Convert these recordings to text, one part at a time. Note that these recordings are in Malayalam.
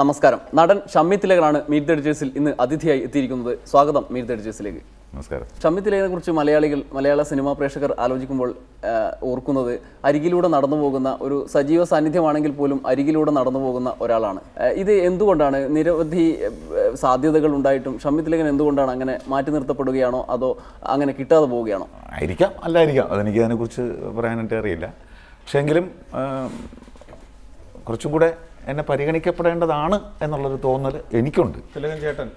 നമസ്കാരം നടൻ ഷമ്മി തിലകനാണ് മീറ്റ് ദ എഡിറ്റേഴ്സിൽ ഇന്ന് അതിഥിയായി എത്തിയിരിക്കുന്നത് സ്വാഗതം മീറ്റ് ദ എഡിറ്റേഴ്സിലേക്ക് നമസ്കാരം ഷമ്മി തിലകനെ കുറിച്ച് മലയാളികൾ മലയാള സിനിമാ പ്രേക്ഷകർ ആലോചിക്കുമ്പോൾ ഓർക്കുന്നത് അരികിലൂടെ നടന്നു പോകുന്ന ഒരു സജീവ സാന്നിധ്യമാണെങ്കിൽ പോലും അരികിലൂടെ നടന്നു പോകുന്ന ഒരാളാണ് ഇത് എന്തുകൊണ്ടാണ് നിരവധി സാധ്യതകൾ ഉണ്ടായിട്ടും ഷമ്മി തിലകൻ എന്തുകൊണ്ടാണ് അങ്ങനെ മാറ്റി നിർത്തപ്പെടുകയാണോ അതോ അങ്ങനെ കിട്ടാതെ പോവുകയാണോ ആയിരിക്കാം അല്ലായിരിക്കാം അതെനിക്ക് അതിനെക്കുറിച്ച് പറയാനായിട്ട് അറിയില്ല പക്ഷേ എങ്കിലും കുറച്ചും കൂടെ എന്നെ പരിഗണിക്കപ്പെടേണ്ടതാണ് എന്നുള്ളൊരു തോന്നൽ എനിക്കുണ്ട് തിലകൻ ചേട്ടൻ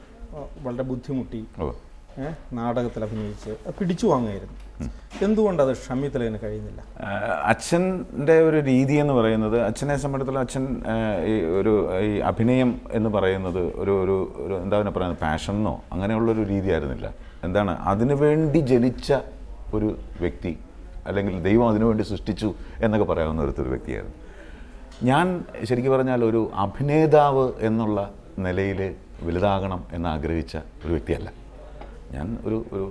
വളരെ ബുദ്ധിമുട്ടി നാടകത്തിൽ അഭിനയിച്ച് പിടിച്ചു വാങ്ങായിരുന്നു എന്തുകൊണ്ട് അത് ഷമി തിലകന് കഴിയുന്നില്ല അച്ഛൻ്റെ ഒരു രീതി എന്ന് പറയുന്നത് അച്ഛനെ സംബന്ധിച്ചിടത്തോളം അച്ഛൻ ഈ ഒരു ഈ അഭിനയം എന്ന് പറയുന്നത് ഒരു ഒരു ഒരു എന്താ പറയുന്നത് പാഷനോ അങ്ങനെയുള്ളൊരു രീതിയായിരുന്നില്ല എന്താണ് അതിനുവേണ്ടി ജനിച്ച ഒരു വ്യക്തി അല്ലെങ്കിൽ ദൈവം അതിനുവേണ്ടി സൃഷ്ടിച്ചു എന്നൊക്കെ പറയാവുന്ന ഒരു വ്യക്തിയായിരുന്നു ഞാൻ ശരിക്കും പറഞ്ഞാൽ ഒരു അഭിനേതാവ് എന്നുള്ള നിലയിൽ വലുതാകണം എന്നാഗ്രഹിച്ച ഒരു വ്യക്തിയല്ല ഞാൻ ഒരു ഒരു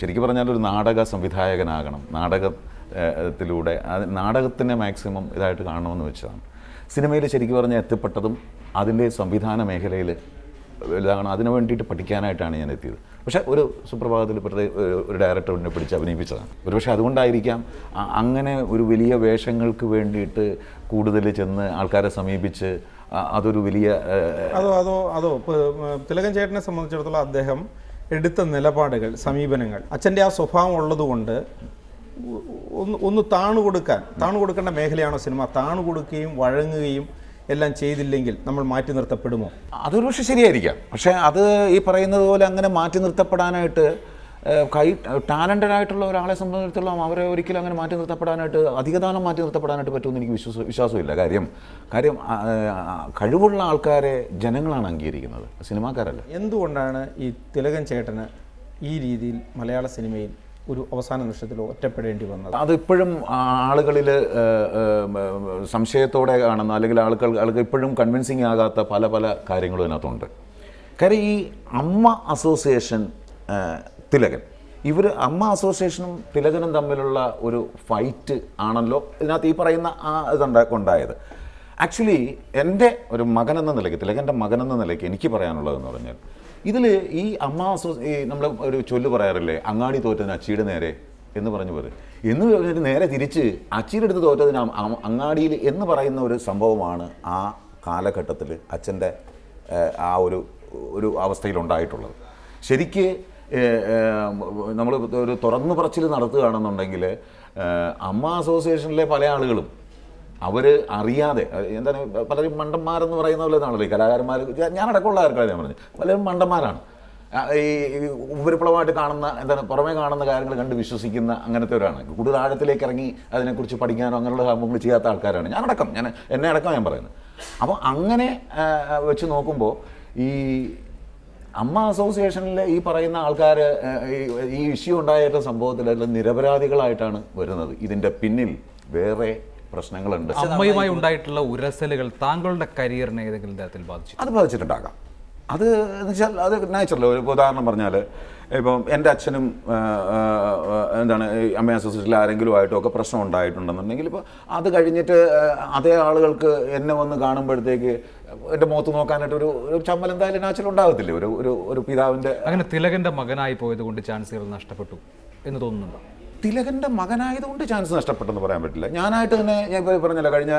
ശരിക്കും പറഞ്ഞാൽ ഒരു നാടക സംവിധായകനാകണം നാടകത്തിലൂടെ നാടകത്തിനെ മാക്സിമം ഇതായിട്ട് കാണണമെന്ന് വെച്ചതാണ് സിനിമയിൽ ശരിക്കും പറഞ്ഞാൽ എത്തിപ്പെട്ടതും അതിൻ്റെ സംവിധാന മേഖലയിൽ വലുതാകണം അതിന് വേണ്ടിയിട്ട് പഠിക്കാനായിട്ടാണ് ഞാൻ എത്തിയത് പക്ഷേ ഒരു സുപ്രഭാതത്തിൽ പ്രത്യേക ഒരു ഡയറക്ടർ എന്നെ പിടിച്ച് അഭിനയിപ്പിച്ചതാണ് പക്ഷേ അതുകൊണ്ടായിരിക്കാം അങ്ങനെ ഒരു വലിയ വേഷങ്ങൾക്ക് വേണ്ടിയിട്ട് കൂടുതൽ ചെന്ന് ആൾക്കാരെ സമീപിച്ച് അതൊരു വലിയ അതോ അതോ അതോ തിലകൻ ചേട്ടനെ സംബന്ധിച്ചിടത്തോളം അദ്ദേഹം എടുത്ത നിലപാടുകൾ സമീപനങ്ങൾ അച്ഛൻ്റെ ആ സ്വഭാവം ഉള്ളതുകൊണ്ട് ഒന്ന് ഒന്ന് താണു കൊടുക്കാൻ താണു കൊടുക്കേണ്ട മേഖലയാണോ സിനിമ താണു കൊടുക്കുകയും വഴങ്ങുകയും എല്ലാം ചെയ്തില്ലെങ്കിൽ നമ്മൾ മാറ്റി നിർത്തപ്പെടുമോ അതൊരു പക്ഷേ ശരിയായിരിക്കാം പക്ഷേ അത് ഈ പറയുന്നത് പോലെ അങ്ങനെ മാറ്റി നിർത്തപ്പെടാനായിട്ട് കൈ ടാലൻറ്റഡ് ആയിട്ടുള്ള ഒരാളെ സംബന്ധിച്ചിടത്തോളം അവരെ ഒരിക്കലും അങ്ങനെ മാറ്റി നിർത്തപ്പെടാനായിട്ട് അധികതാനം മാറ്റി നിർത്തപ്പെടാനായിട്ട് പറ്റുമെന്ന് എനിക്ക് വിശ്വാസ വിശ്വാസമില്ല കാര്യം കാര്യം കഴിവുള്ള ആൾക്കാരെ ജനങ്ങളാണ് അംഗീകരിക്കുന്നത് സിനിമാക്കാരല്ല എന്തുകൊണ്ടാണ് ഈ തിലകൻ ചേട്ടന് ഈ രീതിയിൽ മലയാള സിനിമയിൽ ഒരു അവസാന നിമിഷത്തിൽ ഒറ്റപ്പെടേണ്ടി വന്നത് അതിപ്പോഴും ആളുകളിൽ സംശയത്തോടെ കാണുന്ന അല്ലെങ്കിൽ ആളുകൾ ആൾക്ക് ഇപ്പോഴും കൺവിൻസിങ് ആകാത്ത പല പല കാര്യങ്ങളും ഇതിനകത്തുണ്ട് കാര്യം ഈ അമ്മ അസോസിയേഷൻ തിലകൻ ഇവർ അമ്മ അസോസിയേഷനും തിലകനും തമ്മിലുള്ള ഒരു ഫൈറ്റ് ആണല്ലോ ഇതിനകത്ത് ഈ പറയുന്ന ആ ഇതുണ്ടായത് ആക്ച്വലി എൻ്റെ ഒരു മകനെന്ന നിലയ്ക്ക് തിലകൻ്റെ മകനെന്ന നിലയ്ക്ക് എനിക്ക് പറയാനുള്ളതെന്ന് പറഞ്ഞാൽ ഇതിൽ ഈ അമ്മ ഈ നമ്മൾ ഒരു ചൊല്ല് പറയാറില്ലേ അങ്ങാടി തോറ്റതിന് അച്ചിയുടെ നേരെ എന്ന് പറഞ്ഞു പറയും എന്ന് പറഞ്ഞിട്ട് നേരെ തിരിച്ച് അച്ചിയുടെ അടുത്ത് തോറ്റതിന് അങ്ങാടിയിൽ എന്ന് പറയുന്ന ഒരു സംഭവമാണ് ആ കാലഘട്ടത്തിൽ അച്ഛൻ്റെ ആ ഒരു ഒരു അവസ്ഥയിലുണ്ടായിട്ടുള്ളത് ശരിക്ക് നമ്മൾ ഒരു തുറന്നു പറച്ചിൽ നടത്തുകയാണെന്നുണ്ടെങ്കിൽ അമ്മ അസോസിയേഷനിലെ പല ആളുകളും അവർ അറിയാതെ എന്താണ് പലരും മണ്ടന്മാരെന്ന് പറയുന്ന പോലെ ആണല്ലോ ഈ കലാകാരന്മാർ ഞാനടക്കമുള്ള ആൾക്കാർ ഞാൻ പറഞ്ഞു പലരും മണ്ടന്മാരാണ് ഈ ഉപരിപ്ലവമായിട്ട് കാണുന്ന എന്താണ് പുറമേ കാണുന്ന കാര്യങ്ങൾ കണ്ട് വിശ്വസിക്കുന്ന അങ്ങനത്തെ ഒരാണ് കൂടുതൽ ആഴത്തിലേക്ക് ഇറങ്ങി അതിനെക്കുറിച്ച് പഠിക്കാനോ അങ്ങനെയുള്ള സംഭവങ്ങൾ ചെയ്യാത്ത ആൾക്കാരാണ് ഞാനടക്കം ഞാൻ എന്നെ അടക്കം ഞാൻ പറയുന്നത് അപ്പോൾ അങ്ങനെ വെച്ച് നോക്കുമ്പോൾ ഈ അമ്മ അസോസിയേഷനിൽ ഈ പറയുന്ന ആൾക്കാർ ഈ ഇഷ്യൂ ഉണ്ടായിട്ട സംഭവത്തിൽ നിരപരാധികളായിട്ടാണ് വരുന്നത് ഇതിൻ്റെ പിന്നിൽ വേറെ പ്രശ്നങ്ങളുണ്ട് അമ്മയുമായി ഉണ്ടായിട്ടുള്ള ഉരസലുകൾ താങ്കളുടെ കരിയറിനെ ഏതെങ്കിലും തരത്തിൽ ബാധിച്ചു അത് ബാധിച്ചിട്ടുണ്ടാകാം അത് എന്ന് വെച്ചാൽ അത് നാച്ചുറൽ ഒരു ഉദാഹരണം പറഞ്ഞാൽ ഇപ്പം എൻ്റെ അച്ഛനും എന്താണ് അമ്മ അസോസിയേഷനിൽ ആരെങ്കിലും ആയിട്ടൊക്കെ പ്രശ്നം ഉണ്ടായിട്ടുണ്ടെന്നുണ്ടെങ്കിൽ ഇപ്പോൾ അത് കഴിഞ്ഞിട്ട് അതേ ആളുകൾക്ക് എന്നെ വന്ന് കാണുമ്പോഴത്തേക്ക് എൻ്റെ മുഖത്ത് നോക്കാനായിട്ട് ഒരു ഒരു ചമ്മൽ എന്തായാലും നാച്ചുറൽ ഉണ്ടാകത്തില്ലേ ഒരു ഒരു ഒരു പിതാവിൻ്റെ അങ്ങനെ തിലകൻ്റെ മകനായി പോയത് കൊണ്ട് ചാൻസുകൾ നഷ്ടപ്പെട്ടു എന്ന് തോന്നുന്നുണ്ടോ തിലകൻ്റെ മകനായതുകൊണ്ട് ചാൻസ് നഷ്ടപ്പെട്ടെന്ന് പറയാൻ പറ്റില്ല ഞാനായിട്ട് തന്നെ ഞാൻ പറഞ്ഞല്ലോ കഴിഞ്ഞ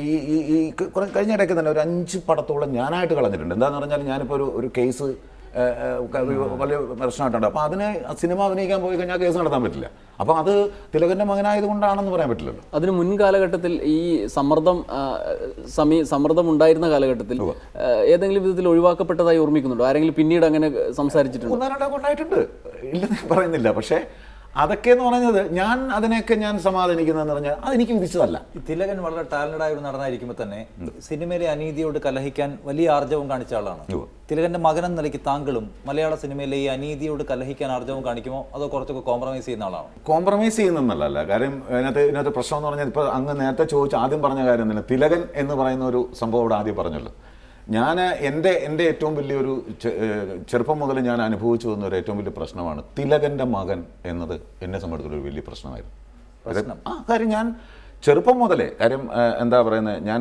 ഈ കഴിഞ്ഞ ഇടയ്ക്ക് തന്നെ ഒരു അഞ്ച് പടത്തോളം ഞാനായിട്ട് കളഞ്ഞിട്ടുണ്ട് എന്താന്ന് പറഞ്ഞാൽ ഞാനിപ്പോൾ ഒരു ഒരു കേസ് വലിയ പ്രശ്നമായിട്ടുണ്ട് അപ്പോൾ അതിനെ സിനിമ അഭിനയിക്കാൻ പോയി കഴിഞ്ഞാൽ കേസ് നടത്താൻ പറ്റില്ല അപ്പോൾ അത് തിലകൻ്റെ മകനായതുകൊണ്ടാണെന്ന് പറയാൻ പറ്റില്ലല്ലോ അതിന് മുൻകാലഘട്ടത്തിൽ ഈ സമ്മർദ്ദം സമീ സമ്മർദ്ദം ഉണ്ടായിരുന്ന കാലഘട്ടത്തിൽ ഏതെങ്കിലും വിധത്തിൽ ഒഴിവാക്കപ്പെട്ടതായി ഓർമ്മിക്കുന്നുണ്ടോ ആരെങ്കിലും പിന്നീട് അങ്ങനെ സംസാരിച്ചിട്ടുണ്ട് ഉണ്ടായിട്ടുണ്ട് ഇല്ലെന്ന് പറയുന്നില്ല പക്ഷേ അതൊക്കെ എന്ന് പറഞ്ഞത് ഞാൻ അതിനെയൊക്കെ ഞാൻ സമാധാനിക്കുന്നതെന്ന് പറഞ്ഞാൽ അതെനിക്ക് വിധിച്ചതല്ല തിലകൻ വളരെ ടാലന്റഡ് ആയ ഒരു നടനായിരിക്കുമ്പോൾ തന്നെ സിനിമയിലെ അനീതിയോട് കലഹിക്കാൻ വലിയ ആർജവം കാണിച്ച ആളാണ് തിലകന്റെ മകനെന്ന നിലയ്ക്ക് താങ്കളും മലയാള സിനിമയിലെ ഈ അനീതിയോട് കലഹിക്കാൻ ആർജവം കാണിക്കുമോ അതോ കുറച്ചൊക്കെ കോംപ്രമൈസ് ചെയ്യുന്ന ആളാണ് കോംപ്രമൈസ് ചെയ്യുന്നതല്ല കാര്യം ഇതിനകത്ത് ഇതിനകത്ത് പ്രശ്നം എന്ന് പറഞ്ഞാൽ ഇപ്പൊ അങ്ങ് നേരത്തെ ചോദിച്ച ആദ്യം പറഞ്ഞ കാര്യം തന്നെ തിലകൻ എന്ന് പറയുന്ന ഒരു സംഭവം ഇവിടെ ആദ്യം പറഞ്ഞല്ലോ ഞാൻ എൻ്റെ എൻ്റെ ഏറ്റവും വലിയൊരു ചെറുപ്പം മുതൽ ഞാൻ അനുഭവിച്ചു വന്ന ഒരു ഏറ്റവും വലിയ പ്രശ്നമാണ് തിലകൻ്റെ മകൻ എന്നത് എന്നെ സംബന്ധിച്ചൊരു വലിയ പ്രശ്നമായിരുന്നു പ്രശ്നം ആ കാര്യം ഞാൻ ചെറുപ്പം മുതലേ കാര്യം എന്താ പറയുന്നത് ഞാൻ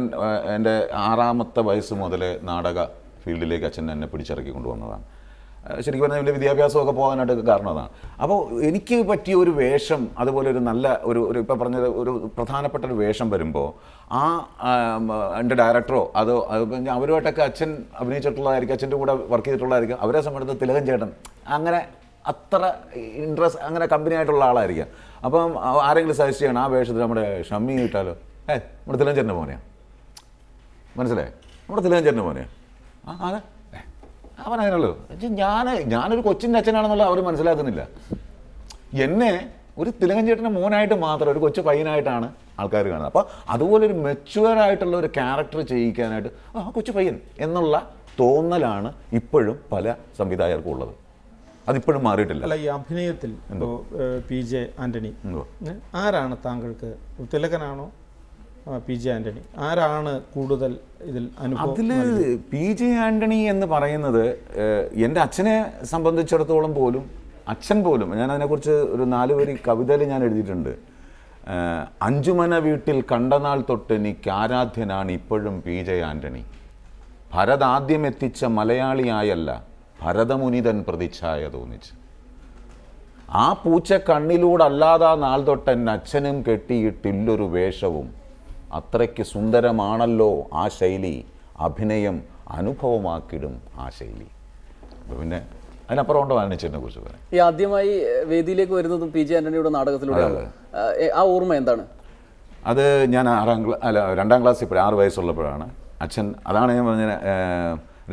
എൻ്റെ ആറാമത്തെ വയസ്സ് മുതലേ നാടക ഫീൽഡിലേക്ക് അച്ഛൻ എന്നെ പിടിച്ചിറക്കി കൊണ്ടുവന്നതാണ് ശരിക്കും പറഞ്ഞാൽ വലിയ വിദ്യാഭ്യാസമൊക്കെ പോകാനായിട്ടൊക്കെ കാരണം അതാണ് അപ്പോൾ എനിക്ക് പറ്റിയ ഒരു വേഷം അതുപോലെ ഒരു നല്ല ഒരു ഒരു ഇപ്പം പറഞ്ഞത് ഒരു പ്രധാനപ്പെട്ട ഒരു വേഷം വരുമ്പോൾ ആ എൻ്റെ ഡയറക്ടറോ അതോ അവരുമായിട്ടൊക്കെ അച്ഛൻ അഭിനയിച്ചിട്ടുള്ളതായിരിക്കും അച്ഛൻ്റെ കൂടെ വർക്ക് ചെയ്തിട്ടുള്ളതായിരിക്കും അവരെ സംബന്ധിച്ച് തിലകൻ ചേട്ടൻ അങ്ങനെ അത്ര ഇൻട്രസ്റ്റ് അങ്ങനെ കമ്പനി ആയിട്ടുള്ള ആളായിരിക്കാം അപ്പം ആരെങ്കിലും സജസ്റ്റ് ചെയ്യണം ആ വേഷത്തിൽ നമ്മുടെ ഷമ്മി കിട്ടാലോ ഏ നമ്മുടെ തിലകൻ ചേട്ടൻ്റെ മോനെയാണ് മനസ്സിലായി നമ്മുടെ തിലകൻ ചേട്ടൻ്റെ മോനെയാണ് ആ അതെ അവൻ അതിനുള്ളൂ ഞാൻ ഞാനൊരു കൊച്ചിൻ്റെ അച്ഛനാണെന്നുള്ള അവർ മനസ്സിലാക്കുന്നില്ല എന്നെ ഒരു തിലകൻ മോനായിട്ട് മാത്രം ഒരു കൊച്ചു പയ്യനായിട്ടാണ് ആൾക്കാർ കാണുന്നത് അപ്പോൾ അതുപോലെ ഒരു മെച്യൂർ ആയിട്ടുള്ള ഒരു ക്യാരക്ടർ ചെയ്യിക്കാനായിട്ട് ആ കൊച്ചു പയ്യൻ എന്നുള്ള തോന്നലാണ് ഇപ്പോഴും പല സംവിധായകർക്കും ഉള്ളത് അതിപ്പോഴും മാറിയിട്ടില്ല അല്ല ഈ അഭിനയത്തിൽ പി ജെ ആന്റണി ആരാണ് താങ്കൾക്ക് തിലകനാണോ പി ജെ ആന്റണി ആരാണ് കൂടുതൽ ഇതിൽ അതില് പി ജെ ആന്റണി എന്ന് പറയുന്നത് എൻ്റെ അച്ഛനെ സംബന്ധിച്ചിടത്തോളം പോലും അച്ഛൻ പോലും ഞാൻ അതിനെക്കുറിച്ച് ഒരു നാല് വരി കവിതയിൽ ഞാൻ എഴുതിയിട്ടുണ്ട് അഞ്ചുമന വീട്ടിൽ കണ്ടനാൾ തൊട്ട് എനിക്ക് ആരാധ്യനാണ് ഇപ്പോഴും പി ജെ ആന്റണി ഭരത് ആദ്യം എത്തിച്ച മലയാളിയായല്ല ഭരതമുനിതൻ പ്രതിച്ഛായ തോന്നിച്ച് ആ പൂച്ച അല്ലാതാ നാൾ തൊട്ട് അച്ഛനും കെട്ടിയിട്ടില്ലൊരു വേഷവും അത്രയ്ക്ക് സുന്ദരമാണല്ലോ ആ ശൈലി അഭിനയം അനുഭവമാക്കിടും ആ ശൈലി പിന്നെ അതിനപ്പുറം ഉണ്ടോ വാണിച്ചിനെ കുറിച്ച് പറയാം ഈ ആദ്യമായി വേദിയിലേക്ക് വരുന്നതും പി ജെ ആന്റണിയുടെ നാടകത്തിലൂടെയാണ് ആ ഓർമ്മ എന്താണ് അത് ഞാൻ ആറാം ക്ലാസ് അല്ല രണ്ടാം ക്ലാസ്സിൽ ഇപ്പോൾ ആറ് വയസ്സുള്ളപ്പോഴാണ് അച്ഛൻ അതാണ് ഞാൻ പറഞ്ഞ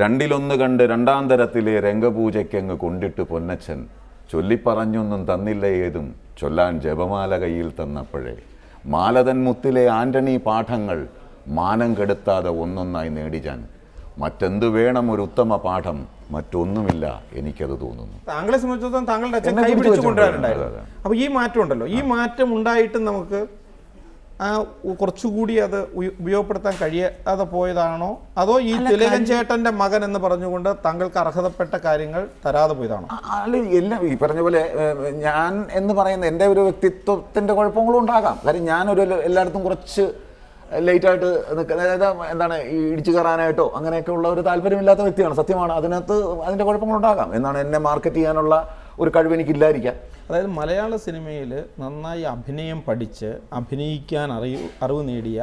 രണ്ടിലൊന്ന് കണ്ട് രണ്ടാം തരത്തിലെ രംഗപൂജയ്ക്ക് അങ്ങ് കൊണ്ടിട്ട് പൊന്നച്ഛൻ ചൊല്ലിപ്പറഞ്ഞൊന്നും തന്നില്ല ഏതും ചൊല്ലാൻ ജപമാല കയ്യിൽ തന്നപ്പോഴേ മാലതൻമുത്തിലെ ആൻ്റണി പാഠങ്ങൾ മാനം കെടുത്താതെ ഒന്നൊന്നായി ഞാൻ മറ്റെന്ത് വേണം ഒരു ഉത്തമ പാഠം മറ്റൊന്നുമില്ല എനിക്കത് തോന്നുന്നു താങ്കളെ സംബന്ധിച്ചിടത്തോളം താങ്കളുടെ അച്ഛൻ കൈപിടിച്ചു പിടിച്ചു കൊണ്ടുവരാനുണ്ടായിരുന്നു അപ്പോൾ ഈ മാറ്റം ഉണ്ടല്ലോ ഈ മാറ്റം ഉണ്ടായിട്ടും നമുക്ക് ആ കുറച്ചുകൂടി അത് ഉപയോഗപ്പെടുത്താൻ കഴിയാതെ പോയതാണോ അതോ ഈ തിലകൻ ചേട്ടന്റെ മകൻ എന്ന് പറഞ്ഞുകൊണ്ട് താങ്കൾക്ക് അർഹതപ്പെട്ട കാര്യങ്ങൾ തരാതെ പോയതാണോ അല്ല എല്ലാം ഈ പറഞ്ഞ പോലെ ഞാൻ എന്ന് പറയുന്ന എൻ്റെ ഒരു വ്യക്തിത്വത്തിന്റെ കുഴപ്പങ്ങളും ഉണ്ടാകാം കാര്യം ഞാനൊരു എല്ലായിടത്തും കുറച്ച് ലേറ്റായിട്ട് അതായത് എന്താണ് ഈ ഇടിച്ചു കയറാനായിട്ടോ ഉള്ള ഒരു താല്പര്യമില്ലാത്ത വ്യക്തിയാണ് സത്യമാണ് അതിനകത്ത് അതിൻ്റെ കുഴപ്പങ്ങളുണ്ടാകാം എന്നാണ് എന്നെ മാർക്കറ്റ് ചെയ്യാനുള്ള ഒരു കഴിവ് എനിക്കില്ലായിരിക്കാം അതായത് മലയാള സിനിമയിൽ നന്നായി അഭിനയം പഠിച്ച് അഭിനയിക്കാൻ അറിയ അറിവ് നേടിയ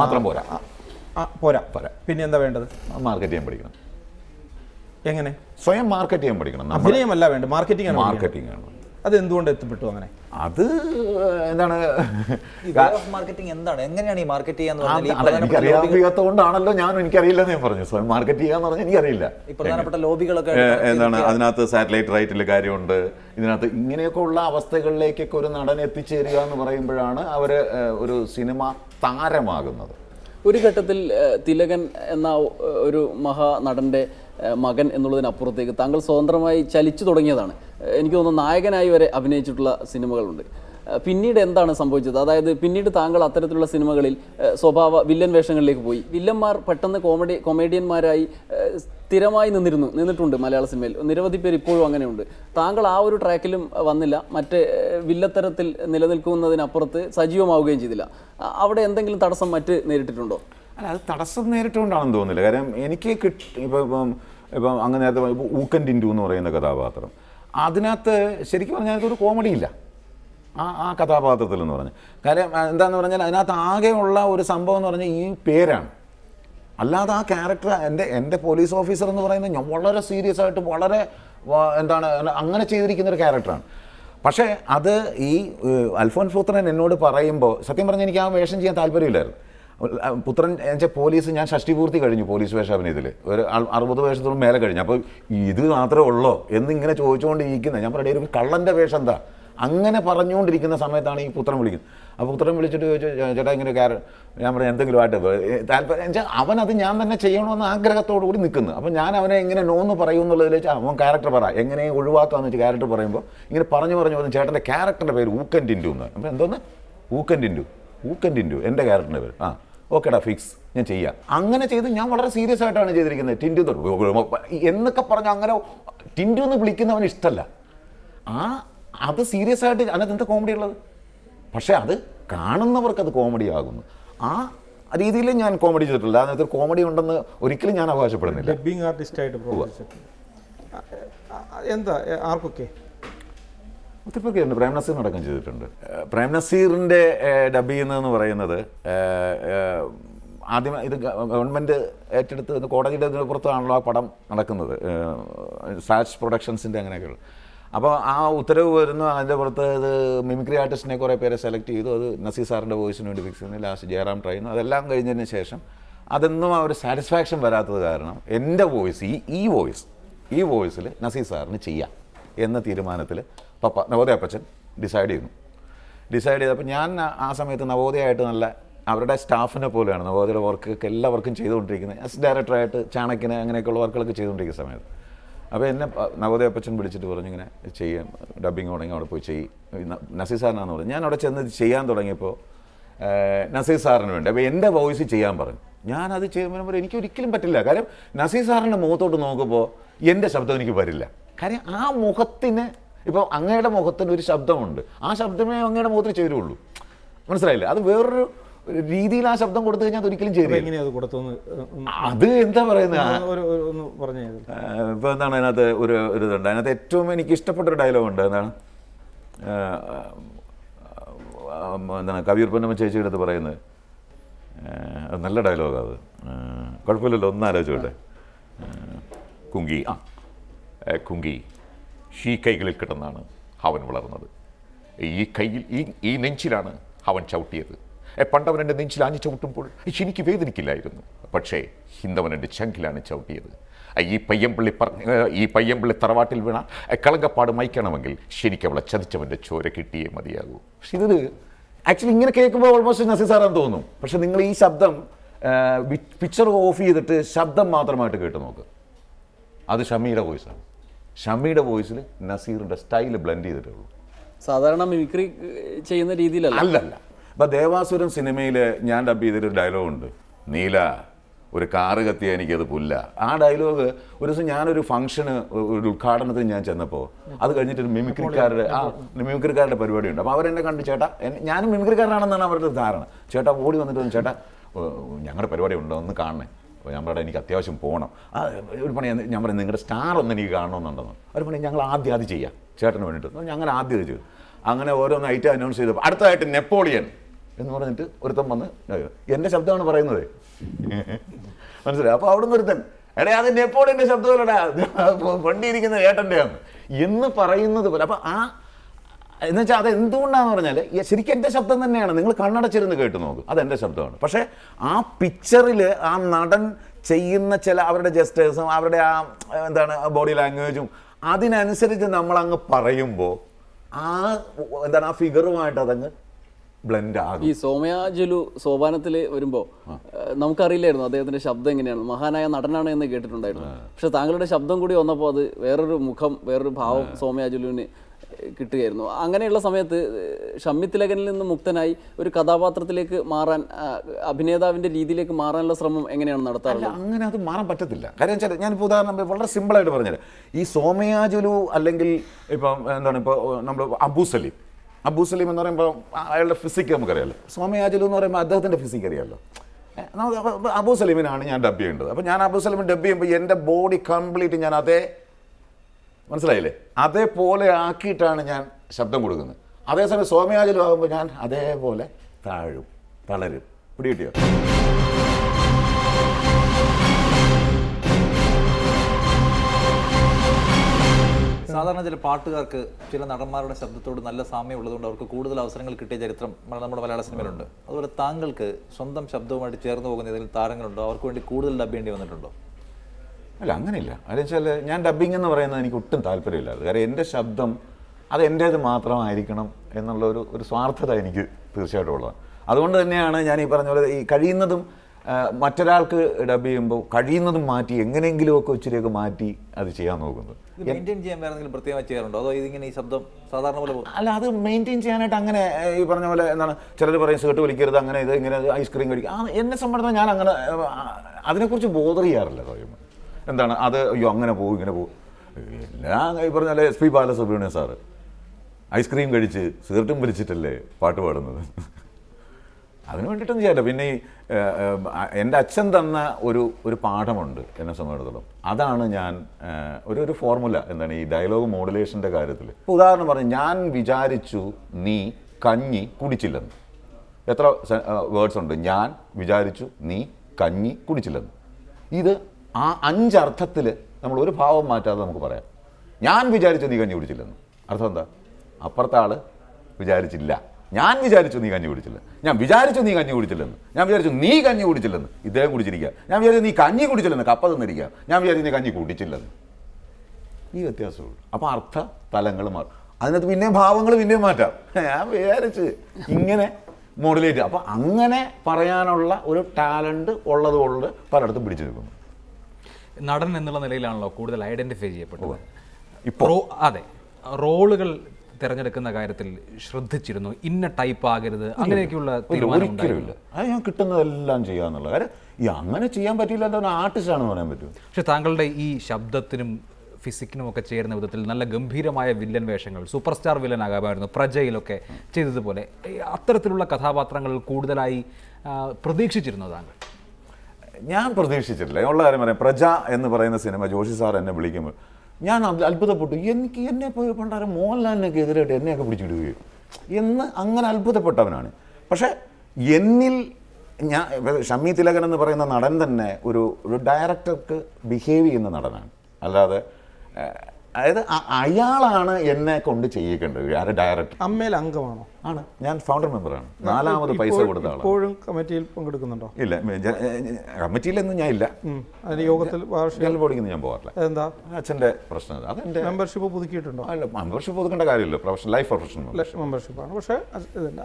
മാത്രം പോരാ പോരാ പോരാ പിന്നെ എന്താ വേണ്ടത് മാർക്കറ്റ് ചെയ്യാൻ പഠിക്കണം എങ്ങനെ സ്വയം മാർക്കറ്റ് ചെയ്യാൻ പഠിക്കണം അഭിനയമല്ല വേണ്ടത് മാർക്കറ്റിംഗ് മാർക്കറ്റിംഗ് ആണ് അത് എന്തുകൊണ്ട് എത്തിപ്പെട്ടു അങ്ങനെ അത് എന്താണ് മാർക്കറ്റിംഗ് എന്താണ് എങ്ങനെയാണ് ഈ മാർക്കറ്റ് ചെയ്യാന്ന് കൊണ്ടാണല്ലോ ഞാൻ എനിക്കറിയില്ല ഞാൻ പറഞ്ഞു സ്വയം മാർക്കറ്റ് ചെയ്യാന്ന് പറഞ്ഞാൽ എനിക്കറിയില്ല പ്രധാനപ്പെട്ട ലോബികളൊക്കെ എന്താണ് അതിനകത്ത് സാറ്റലൈറ്റ് റൈറ്റിൽ കാര്യമുണ്ട് ഇതിനകത്ത് ഇങ്ങനെയൊക്കെ ഉള്ള അവസ്ഥകളിലേക്കൊക്കെ ഒരു നടൻ എത്തിച്ചേരുക എന്ന് പറയുമ്പോഴാണ് അവര് ഒരു സിനിമ താരമാകുന്നത് ഒരു ഘട്ടത്തിൽ തിലകൻ എന്ന ഒരു മഹാനടൻ്റെ മകൻ എന്നുള്ളതിനപ്പുറത്തേക്ക് താങ്കൾ സ്വതന്ത്രമായി ചലിച്ചു തുടങ്ങിയതാണ് എനിക്ക് തോന്നുന്നു നായകനായി വരെ അഭിനയിച്ചിട്ടുള്ള സിനിമകളുണ്ട് പിന്നീട് എന്താണ് സംഭവിച്ചത് അതായത് പിന്നീട് താങ്കൾ അത്തരത്തിലുള്ള സിനിമകളിൽ സ്വഭാവ വില്ലൻ വേഷങ്ങളിലേക്ക് പോയി വില്ലന്മാർ പെട്ടെന്ന് കോമഡി കൊമേഡിയന്മാരായി സ്ഥിരമായി നിന്നിരുന്നു നിന്നിട്ടുണ്ട് മലയാള സിനിമയിൽ നിരവധി പേര് ഇപ്പോഴും അങ്ങനെയുണ്ട് താങ്കൾ ആ ഒരു ട്രാക്കിലും വന്നില്ല മറ്റേ വില്ലത്തരത്തിൽ നിലനിൽക്കുന്നതിനപ്പുറത്ത് സജീവമാവുകയും ചെയ്തില്ല അവിടെ എന്തെങ്കിലും തടസ്സം മറ്റ് നേരിട്ടിട്ടുണ്ടോ അല്ല അത് തടസ്സം നേരിട്ടുകൊണ്ടാണെന്ന് തോന്നുന്നില്ല കാരണം എനിക്ക് കിട്ടി ഇപ്പം ഇപ്പം ഇപ്പം അങ്ങനെ നേരത്തെ ഊക്കൻ ടിൻറ്റു എന്ന് പറയുന്ന കഥാപാത്രം അതിനകത്ത് ശരിക്കും പറഞ്ഞാൽ അതൊരു കോമഡി ഇല്ല ആ ആ കഥാപാത്രത്തിൽ എന്ന് പറഞ്ഞു കാര്യം എന്താന്ന് പറഞ്ഞാൽ അതിനകത്ത് ആകെയുള്ള ഒരു സംഭവം എന്ന് പറഞ്ഞാൽ ഈ പേരാണ് അല്ലാതെ ആ ക്യാരക്ടർ എൻ്റെ എൻ്റെ പോലീസ് ഓഫീസർ എന്ന് പറയുന്നത് ഞാൻ വളരെ സീരിയസ് ആയിട്ട് വളരെ എന്താണ് അങ്ങനെ ചെയ്തിരിക്കുന്ന ഒരു ക്യാരക്ടറാണ് പക്ഷേ അത് ഈ അൽഫോൻസ് പുത്രൻ എന്നോട് പറയുമ്പോൾ സത്യം പറഞ്ഞാൽ എനിക്ക് ആ വേഷം ചെയ്യാൻ താല്പര്യമില്ലായിരുന്നു പുത്രൻ എന്നുവെച്ചാൽ പോലീസ് ഞാൻ ഷഷ്ടിപൂർത്തി കഴിഞ്ഞു പോലീസ് വേഷം അഭിനയത്തിൽ ഒരു അറുപത് വേഷത്തോളം മേലെ കഴിഞ്ഞു അപ്പോൾ ഇത് മാത്രമേ ഉള്ളോ എന്നിങ്ങനെ ചോദിച്ചുകൊണ്ടിരിക്കുന്നത് ഞാൻ പറയുന്നത് ഒരു കള്ളൻ്റെ വേഷം എന്താ അങ്ങനെ പറഞ്ഞുകൊണ്ടിരിക്കുന്ന സമയത്താണ് ഈ പുത്രൻ വിളിക്കുന്നത് അപ്പോൾ പുത്രൻ വിളിച്ചിട്ട് ചോദിച്ചു ചേട്ടാ ഇങ്ങനെ കാര ഞാൻ പറഞ്ഞു എന്തെങ്കിലും ആയിട്ട് താല്പര്യം വെച്ചാൽ അവനത് ഞാൻ തന്നെ ചെയ്യണമെന്ന് ആഗ്രഹത്തോടു കൂടി നിൽക്കുന്നു അപ്പോൾ ഞാൻ അവനെ എങ്ങനെ നോന്ന് പറയും എന്നുള്ളതിൽ വെച്ചാൽ അവൻ ക്യാരക്ടർ പറ എങ്ങനെ ഒഴിവാക്കാന്ന് വെച്ച് ക്യാരക്ടർ പറയുമ്പോൾ ഇങ്ങനെ പറഞ്ഞു പറഞ്ഞു പറഞ്ഞു ചേട്ടൻ്റെ ക്യാരക്ടറിൻ്റെ പേര് ഊക്കൻറ്റിൻ്റു എന്ന് അപ്പോൾ എന്തോന്ന് ഊക്കൻറ്റിൻ്റു ടിൻഡു ടിൻഡു എൻ്റെ ക്യാരക്ടറിൻ്റെ പേര് ആ ഓക്കേടാ ഫിക്സ് ഞാൻ ചെയ്യാം അങ്ങനെ ചെയ്ത് ഞാൻ വളരെ സീരിയസ് ആയിട്ടാണ് ചെയ്തിരിക്കുന്നത് ടിൻഡു എന്നൊക്കെ പറഞ്ഞ് അങ്ങനെ ടിൻഡു എന്ന് വിളിക്കുന്നവന് ഇഷ്ടമല്ല ആ അത് സീരിയസ് ആയിട്ട് അതിനകത്ത് എന്താ കോമഡി ഉള്ളത് പക്ഷേ അത് കാണുന്നവർക്ക് അത് കോമഡി ആകുന്നു ആ രീതിയിൽ ഞാൻ കോമഡി ചെയ്തിട്ടില്ല അതിനകത്ത് കോമഡി ഉണ്ടെന്ന് ഒരിക്കലും ഞാൻ അവകാശപ്പെടുന്നില്ല ഡബിങ് ആർട്ടിസ്റ്റ് ആയിട്ട് എന്താ ആർക്കൊക്കെ ഒത്തിരി പ്രേം നസീർ അടക്കം ചെയ്തിട്ടുണ്ട് പ്രേം നസീറിൻ്റെ ഡബ് ചെയ്യുന്നതെന്ന് പറയുന്നത് ആദ്യം ഇത് ഗവൺമെൻറ് ഏറ്റെടുത്ത് കോടതിയുടെ പുറത്താണല്ലോ ആ പടം നടക്കുന്നത് സാച്ച് പ്രൊഡക്ഷൻസിൻ്റെ അങ്ങനെയൊക്കെയുള്ള അപ്പോൾ ആ ഉത്തരവ് വരുന്നു അതിൻ്റെ പുറത്ത് അത് മിമിക്രി ആർട്ടിസ്റ്റിനെ കുറേ പേരെ സെലക്ട് ചെയ്തു അത് നസീർ സാറിൻ്റെ വോയിസിന് വേണ്ടി ഫിക്സ് ചെയ്യുന്നു ലാസ്റ്റ് ജയറാം ട്രൈ ചെയ്യുന്നു അതെല്ലാം കഴിഞ്ഞതിന് ശേഷം അതൊന്നും ആ ഒരു സാറ്റിസ്ഫാക്ഷൻ വരാത്തത് കാരണം എൻ്റെ വോയിസ് ഈ ഈ വോയിസ് ഈ വോയിസിൽ നസീർ സാറിന് ചെയ്യാം എന്ന തീരുമാനത്തിൽ പപ്പ നവോദയ അപ്പച്ചൻ ഡിസൈഡ് ചെയ്യുന്നു ഡിസൈഡ് ചെയ്തപ്പോൾ ഞാൻ ആ സമയത്ത് നവോദയമായിട്ട് നല്ല അവരുടെ സ്റ്റാഫിനെ പോലെയാണ് നവോദയയുടെ വർക്കൊക്കെ എല്ലാ വർക്കും ചെയ്തുകൊണ്ടിരിക്കുന്നത് എസ് ഡയറക്ടറായിട്ട് ചാണക്കിന് അങ്ങനെയൊക്കെയുള്ള വർക്കുകളൊക്കെ ചെയ്തുകൊണ്ടിരിക്കുന്ന സമയത്ത് അപ്പോൾ എന്നെ നവോദയ അപ്പച്ചൻ വിളിച്ചിട്ട് പറഞ്ഞു ഇങ്ങനെ ചെയ്യാം ഡബിങ് തുടങ്ങി അവിടെ പോയി ചെയ്യും നസീർ സാറിനാന്ന് പറഞ്ഞു ഞാൻ അവിടെ ചെന്ന് ചെയ്യാൻ തുടങ്ങിയപ്പോൾ നസീർ സാറിന് വേണ്ടി അപ്പോൾ എൻ്റെ വോയിസ് ചെയ്യാൻ പറഞ്ഞു ഞാനത് ചെയ്യുമ്പോൾ എനിക്ക് ഒരിക്കലും പറ്റില്ല കാര്യം നസീർ സാറിൻ്റെ മുഖത്തോട്ട് നോക്കുമ്പോൾ എൻ്റെ ശബ്ദം എനിക്ക് വരില്ല കാര്യം ആ മുഖത്തിന് ഇപ്പോൾ അങ്ങയുടെ മുഖത്തിന് ഒരു ശബ്ദമുണ്ട് ആ ശബ്ദമേ അങ്ങയുടെ മുഖത്തിന് ചേരുള്ളൂ മനസ്സിലായില്ല അത് വേറൊരു രീതിയിൽ ആ ശബ്ദം കൊടുത്തു കഴിഞ്ഞാൽ അതൊരിക്കലും ചെയ്തു അത് എന്താ പറയുന്നത് ഇപ്പൊ എന്താണ് അതിനകത്ത് ഒരു ഒരു ഇതുണ്ട് അതിനകത്ത് ഏറ്റവും എനിക്ക് ഇഷ്ടപ്പെട്ട ഒരു ഡയലോഗ് ഉണ്ട് എന്താണ് എന്താണ് കവി പൊന്നമ്മ ചേച്ചിയുടെ പറയുന്നത് അത് നല്ല ഡയലോഗാ അത് കുഴപ്പമില്ലല്ലോ ഒന്നാലോചിച്ചോട്ടെ കുങ്കി ആ കുങ്കി ഷീ കൈകളിൽ കിടന്നാണ് അവൻ വളർന്നത് ഈ കയ്യിൽ ഈ ഈ നെഞ്ചിലാണ് അവൻ ചവിട്ടിയത് പണ്ടവൻ എൻ്റെ നെഞ്ചിൽ ആഞ്ഞു ചവിട്ടുമ്പോൾ എനിക്ക് വേദനിക്കില്ലായിരുന്നു പക്ഷേ ഹിന്ദവൻ എൻ്റെ ചങ്കിലാണ് ചവിട്ടിയത് ഈ പയ്യമ്പിള്ളി ഈ പയ്യമ്പിള്ളി തറവാട്ടിൽ വീണ കളങ്കപ്പാട് മയക്കണമെങ്കിൽ ശരിക്കും അവളെ ചതിച്ചവൻ്റെ ചോര കിട്ടിയേ മതിയാകൂ പക്ഷെ ഇത് ആക്ച്വലി ഇങ്ങനെ കേൾക്കുമ്പോൾ ഓൾമോസ്റ്റ് നസിസാറാന്ന് തോന്നും പക്ഷെ നിങ്ങൾ ഈ ശബ്ദം പിക്ചർ ഓഫ് ചെയ്തിട്ട് ശബ്ദം മാത്രമായിട്ട് കേട്ട് നോക്ക് അത് ഷമിയുടെ വോയിസാണ് ഷമിയുടെ വോയിസിൽ നസീറിൻ്റെ സ്റ്റൈൽ ബ്ലെൻഡ് ചെയ്തിട്ടുള്ളൂ സാധാരണ മിമിക്രി ചെയ്യുന്ന രീതിയിലല്ല അല്ലല്ല അപ്പം ദേവാസുരം സിനിമയിൽ ഞാൻ ഡബ് ചെയ്തൊരു ഡയലോഗുണ്ട് നീല ഒരു കാറ് കത്തിയാൽ എനിക്കത് പുല്ല ആ ഡയലോഗ് ഒരു ദിവസം ഞാനൊരു ഫംഗ്ഷന് ഒരു ഉദ്ഘാടനത്തിന് ഞാൻ ചെന്നപ്പോൾ അത് കഴിഞ്ഞിട്ട് ഒരു മിമിക്രിക്കാരുടെ ആ മിമിക്രിക്കാരുടെ ഉണ്ട് അപ്പോൾ അവരെന്നെ കണ്ട് ചേട്ടാ ഞാനും മിമിക്രിക്കാരനാണെന്നാണ് അവരുടെ ധാരണ ചേട്ടാ ഓടി വന്നിട്ട് ചേട്ടാ ഞങ്ങളുടെ പരിപാടി ഉണ്ടോ ഒന്ന് കാണണേ അപ്പോൾ ഞാൻ എനിക്ക് അത്യാവശ്യം പോകണം ആ ഒരു പണി ഞാൻ പറയുന്നത് നിങ്ങളുടെ സ്റ്റാർ ഒന്ന് എനിക്ക് കാണണമെന്നുണ്ടെന്ന് ഒരു പണി ഞങ്ങൾ ആദ്യം അത് ചെയ്യാം ചേട്ടന് വേണ്ടിയിട്ട് ഞങ്ങൾ ആദ്യം അത് ചെയ്തു അങ്ങനെ ഓരോന്ന് ഐറ്റം അനൗൺസ് ചെയ്തു അടുത്തതായിട്ട് നെപ്പോളിയൻ എന്ന് പറഞ്ഞിട്ട് ഒരുത്തൻ വന്ന് എൻ്റെ ശബ്ദമാണ് പറയുന്നത് മനസ്സിലായി അപ്പോൾ അവിടുന്ന് ഒരുത്തൻ എടേ അത് നെപ്പോളിയൻ്റെ ശബ്ദമല്ലടാ വണ്ടിയിരിക്കുന്ന ഏട്ടൻ്റെയാണ് എന്ന് പറയുന്നത് പോലെ അപ്പോൾ ആ എന്ന് വെച്ചാൽ അത് എന്തുകൊണ്ടാന്ന് പറഞ്ഞാൽ ശരിക്കും എൻ്റെ ശബ്ദം തന്നെയാണ് നിങ്ങൾ കണ്ണടച്ചിരുന്ന് കേട്ട് നോക്ക് അതെൻ്റെ ശബ്ദമാണ് പക്ഷേ ആ പിക്ചറിൽ ആ നടൻ ചെയ്യുന്ന ചില അവരുടെ ജസ്റ്റേഴ്സും അവരുടെ ആ എന്താണ് ബോഡി ലാംഗ്വേജും അതിനനുസരിച്ച് നമ്മൾ അങ്ങ് പറയുമ്പോൾ ആ എന്താണ് ആ ഫിഗറുമായിട്ട് അതങ്ങ് ബ്ലെൻഡ് ആകും ഈ സോമയാജുലു സോപാനത്തിൽ വരുമ്പോൾ നമുക്കറിയില്ലായിരുന്നു അദ്ദേഹത്തിന്റെ ശബ്ദം എങ്ങനെയാണ് മഹാനായ നടനാണ് എന്ന് കേട്ടിട്ടുണ്ടായിരുന്നു പക്ഷെ താങ്കളുടെ ശബ്ദം കൂടി വന്നപ്പോൾ അത് വേറൊരു മുഖം വേറൊരു ഭാവം സോമയാജുലുവിന് കിട്ടുകയായിരുന്നു അങ്ങനെയുള്ള സമയത്ത് ഷമ്മിത്തിലകനിൽ നിന്ന് മുക്തനായി ഒരു കഥാപാത്രത്തിലേക്ക് മാറാൻ അഭിനേതാവിൻ്റെ രീതിയിലേക്ക് മാറാനുള്ള ശ്രമം എങ്ങനെയാണ് നടത്താറുള്ളത് അങ്ങനെ അത് മാറാൻ പറ്റത്തില്ല കാര്യം വെച്ചാൽ ഞാനിപ്പോൾ ഉദാഹരണം വളരെ സിമ്പിളായിട്ട് പറഞ്ഞത് ഈ സോമയാജുലു അല്ലെങ്കിൽ ഇപ്പം എന്താണ് ഇപ്പോൾ നമ്മൾ അബു സലീം അബൂ സലീം എന്ന് പറയുമ്പോൾ അയാളുടെ ഫിസിക് നമുക്കറിയാമല്ലോ സ്വാമി ആജലു എന്ന് പറയുമ്പോൾ അദ്ദേഹത്തിൻ്റെ ഫിസിക് അറിയാമല്ലോ അബൂ സലീമിനാണ് ഞാൻ ഡബ് ചെയ്യേണ്ടത് അപ്പോൾ ഞാൻ അബൂ ഡബ് ചെയ്യുമ്പോൾ എൻ്റെ ബോഡി കംപ്ലീറ്റ് ഞാൻ അതേ മനസ്സിലായില്ലേ അതേപോലെ ആക്കിയിട്ടാണ് ഞാൻ ശബ്ദം കൊടുക്കുന്നത് അതേസമയം സ്വാമിയാജലു ആകുമ്പോൾ ഞാൻ അതേപോലെ താഴും തളരും പിടി കിട്ടിയോ സാധാരണ ചില പാട്ടുകാർക്ക് ചില നടന്മാരുടെ ശബ്ദത്തോട് നല്ല സാമ്യം ഉള്ളതുകൊണ്ട് അവർക്ക് കൂടുതൽ അവസരങ്ങൾ കിട്ടിയ ചരിത്രം നമ്മുടെ മലയാള സിനിമയിലുണ്ട് അതുപോലെ താങ്കൾക്ക് സ്വന്തം ശബ്ദവുമായിട്ട് ചേർന്ന് പോകുന്ന ഏതെങ്കിലും താരങ്ങളുണ്ടോ അവർക്ക് വേണ്ടി കൂടുതൽ ഡബ് ചെയ്യേണ്ടി വന്നിട്ടുണ്ടോ അല്ല അങ്ങനെയില്ല അതെന്ന് വെച്ചാൽ ഞാൻ ഡബ്ബിംഗ് എന്ന് പറയുന്നത് എനിക്ക് ഒട്ടും താല്പര്യമില്ല കാരണം എൻ്റെ ശബ്ദം അത് എൻ്റേത് മാത്രമായിരിക്കണം എന്നുള്ള ഒരു ഒരു സ്വാർത്ഥത എനിക്ക് തീർച്ചയായിട്ടും ഉള്ളതാണ് അതുകൊണ്ട് തന്നെയാണ് ഞാൻ ഈ പറഞ്ഞ പോലെ ഈ കഴിയുന്നതും മറ്റൊരാൾക്ക് ഡബ് ചെയ്യുമ്പോൾ കഴിയുന്നതും മാറ്റി എങ്ങനെയെങ്കിലുമൊക്കെ ഇച്ചിരിയൊക്കെ മാറ്റി അത് ചെയ്യാൻ നോക്കുന്നത് മെയിൻറ്റെയിൻ ചെയ്യാൻ വേറെ എന്തെങ്കിലും പ്രത്യേകമായി ചെയ്യാറുണ്ടോ അതോ ഇതിങ്ങനെ ഈ ശബ്ദം സാധാരണ പോലെ അല്ല അത് മെയിൻറ്റെയിൻ ചെയ്യാനായിട്ട് അങ്ങനെ ഈ പറഞ്ഞ പോലെ എന്താണ് ചിലർ പറയും സ്കേർട്ട് വലിക്കരുത് അങ്ങനെ ഇത് ഇങ്ങനെ ഐസ്ക്രീം കഴിക്കുക ആ എന്നെ സംബന്ധിച്ച് ഞാൻ അങ്ങനെ അതിനെക്കുറിച്ച് ബോധർ ചെയ്യാറില്ല എന്താണ് അത് അയ്യോ അങ്ങനെ പോകും ഇങ്ങനെ പോകും ഞാൻ ഈ പറഞ്ഞാൽ S P Balasubrahmanyam sir ice cream കഴിച്ച് സിഗരറ്റും വലിച്ചിട്ടല്ലേ പാട്ട് പാടുന്നത് അതിന് വേണ്ടിയിട്ടൊന്നും ചെയ്യാറില്ല പിന്നെ ഈ എൻ്റെ അച്ഛൻ തന്ന ഒരു ഒരു പാഠമുണ്ട് എന്നെ സംബന്ധിച്ചിടത്തോളം അതാണ് ഞാൻ ഒരു ഒരു ഫോർമുല എന്താണ് ഈ ഡയലോഗ് മോഡുലേഷൻ്റെ കാര്യത്തിൽ ഇപ്പോൾ ഉദാഹരണം പറഞ്ഞു ഞാൻ വിചാരിച്ചു നീ കഞ്ഞി കുടിച്ചില്ലെന്ന് എത്ര വേർഡ്സ് ഉണ്ട് ഞാൻ വിചാരിച്ചു നീ കഞ്ഞി കുടിച്ചില്ലെന്ന് ഇത് ആ അഞ്ചർത്ഥത്തിൽ നമ്മൾ ഒരു ഭാവം മാറ്റാതെ നമുക്ക് പറയാം ഞാൻ വിചാരിച്ചു നീ കഞ്ഞി കുടിച്ചില്ലെന്ന് അർത്ഥം എന്താ അപ്പുറത്താൾ വിചാരിച്ചില്ല ഞാൻ വിചാരിച്ചു നീ കഞ്ഞി കുടിച്ചില്ല ഞാൻ വിചാരിച്ചു നീ കഞ്ഞി കുടിച്ചില്ലെന്ന് ഞാൻ വിചാരിച്ചു നീ കഞ്ഞി കുടിച്ചില്ലെന്ന് ഇദ്ദേഹം കുടിച്ചിരിക്കുക ഞാൻ വിചാരിച്ചു നീ കഞ്ഞി കുടിച്ചില്ലെന്ന് കപ്പ തന്നിരിക്കുക ഞാൻ വിചാരിച്ചു നീ കഞ്ഞി കുടിച്ചില്ലെന്ന് ഈ വ്യത്യാസമുള്ളൂ അപ്പോൾ അർത്ഥ തലങ്ങൾ മാറും അതിനകത്ത് പിന്നെയും ഭാവങ്ങൾ പിന്നെയും മാറ്റാം ഞാൻ വിചാരിച്ച് ഇങ്ങനെ മോഡുലേറ്റ് അപ്പോൾ അങ്ങനെ പറയാനുള്ള ഒരു ടാലൻറ്റ് ഉള്ളതുകൊണ്ട് പലയിടത്തും പിടിച്ചു നിൽക്കുന്നു നടൻ എന്നുള്ള നിലയിലാണല്ലോ കൂടുതൽ ഐഡൻറ്റിഫൈ ചെയ്യപ്പെട്ടത് ഇപ്പോൾ അതെ റോളുകൾ തിരഞ്ഞെടുക്കുന്ന കാര്യത്തിൽ ശ്രദ്ധിച്ചിരുന്നു ഇന്ന ടൈപ്പ് ആകരുത് അങ്ങനെയൊക്കെയുള്ള ഒരിക്കലുമില്ല അത് ഞാൻ കിട്ടുന്നതെല്ലാം ചെയ്യാന്നുള്ള കാര്യം ഈ അങ്ങനെ ചെയ്യാൻ പറ്റില്ല എന്താ ആർട്ടിസ്റ്റ് ആണെന്ന് പറയാൻ പറ്റും പക്ഷെ താങ്കളുടെ ഈ ശബ്ദത്തിനും ഫിസിക്കിനും ഒക്കെ ചേരുന്ന വിധത്തിൽ നല്ല ഗംഭീരമായ വില്ലൻ വേഷങ്ങൾ സൂപ്പർ സ്റ്റാർ വില്ലൻ ആകാമായിരുന്നു പ്രജയിലൊക്കെ ചെയ്തതുപോലെ അത്തരത്തിലുള്ള കഥാപാത്രങ്ങൾ കൂടുതലായി പ്രതീക്ഷിച്ചിരുന്നു താങ്കൾ ഞാൻ പ്രതീക്ഷിച്ചിട്ടില്ല ഉള്ള കാര്യം പറയാം പ്രജ എന്ന് പറയുന്ന സിനിമ ജോഷി സാർ എന്നെ വിളിക്കുമ്പോൾ ഞാൻ അത്ഭുതപ്പെട്ടു എനിക്ക് എന്നെ പോയി പണ്ടാരം മോഹൻലാലിനൊക്കെ എതിരായിട്ട് എന്നെയൊക്കെ പിടിച്ചിടുകയും എന്ന് അങ്ങനെ അത്ഭുതപ്പെട്ടവനാണ് പക്ഷേ എന്നിൽ ഞാൻ ഷമ്മി തിലകൻ എന്ന് പറയുന്ന നടൻ തന്നെ ഒരു ഒരു ഡയറക്ടർക്ക് ബിഹേവ് ചെയ്യുന്ന നടനാണ് അല്ലാതെ അതായത് അയാളാണ് എന്നെ കൊണ്ട് ചെയ്യിക്കേണ്ടത് ആരെ ഡയറക്ടർ അമ്മയിൽ അംഗമാണോ ആണ് ഞാൻ ഫൗണ്ടർ മെമ്പറാണ് നാലാമത് പൈസ കൊടുത്ത ഇപ്പോഴും കമ്മിറ്റിയിൽ പങ്കെടുക്കുന്നുണ്ടോ ഇല്ല കമ്മിറ്റിയിലൊന്നും ഞാൻ ഇല്ല അതിന് യോഗത്തിൽ വാർഷിക ഞാൻ പോകാറില്ല എന്താ അച്ഛൻ്റെ പ്രശ്നം അതെ മെമ്പർഷിപ്പ് പുതുക്കിയിട്ടുണ്ടോ അല്ല മെമ്പർഷിപ്പ് പുതുക്കേണ്ട കാര്യമില്ല പ്രൊഫഷൻ ലൈഫ് പ്രൊഫഷൻ മെമ്പർഷിപ്പാണ് പക്ഷേ